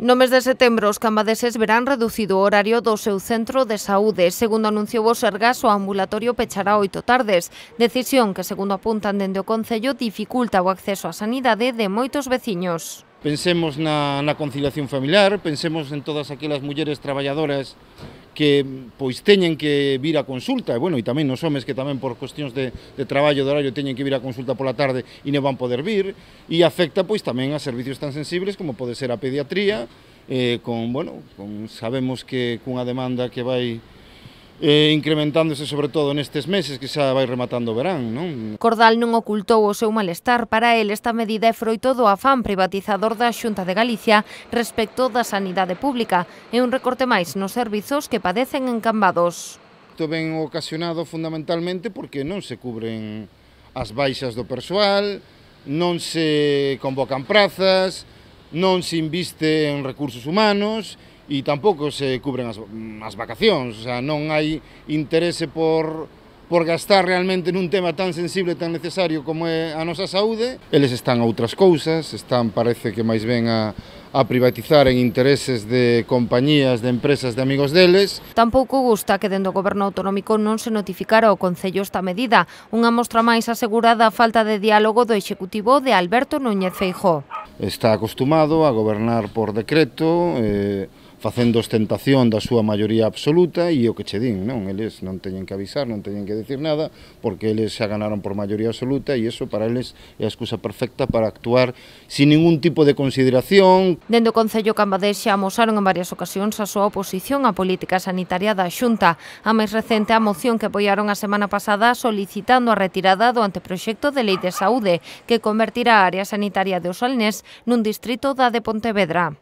No mes de setembro, os cambadeses verán reducido o horario do seu centro de saúde. Segundo anunciou o Sergas, o ambulatorio pechará oito tardes. Decisión que, segundo apuntan dende o Concello, dificulta o acceso á sanidade de moitos veciños. Pensemos na, na conciliación familiar, pensemos en todas aquelas mulleres traballadoras que pois teñen que vir a consulta, e bueno, e tamén nos homes que tamén por cuestións de, de traballo de horario teñen que vir a consulta pola tarde e non van poder vir, e afecta pois tamén a servicios tan sensibles como pode ser a pediatría, eh, con, bueno, con, sabemos que cunha demanda que vai e incrementándose sobre todo nestes meses que xa vai rematando o verán. Non? Cordal non ocultou o seu malestar. Para el esta medida é froito do afán privatizador da Xunta de Galicia respecto da sanidade pública e un recorte máis nos servizos que padecen en Cambados. Isto ven ocasionado fundamentalmente porque non se cubren as baixas do persoal, non se convocan prazas, non se inviste en recursos humanos e tampouco se cubren as, mm, as vacacións, o sea, non hai interese por por gastar realmente nun tema tan sensible, e tan necesario como é a nosa saúde. Eles están a outras cousas, están parece que máis ben a, a privatizar en intereses de compañías, de empresas, de amigos deles. Tampouco gusta que dentro do goberno autonómico non se notificara ao Concello esta medida. Unha mostra máis asegurada a falta de diálogo do Executivo de Alberto Núñez Feijó. Está acostumado a gobernar por decreto, eh, facendo ostentación da súa maioría absoluta e o que che din, non? Eles non teñen que avisar, non teñen que decir nada, porque eles xa ganaron por maioría absoluta e iso para eles é a excusa perfecta para actuar sin ningún tipo de consideración. Dendo o Concello Cambadés xa amosaron en varias ocasións a súa oposición á política sanitaria da Xunta. A máis recente a moción que apoiaron a semana pasada solicitando a retirada do anteproxecto de lei de saúde que convertirá a área sanitaria de Osalnés nun distrito da de Pontevedra.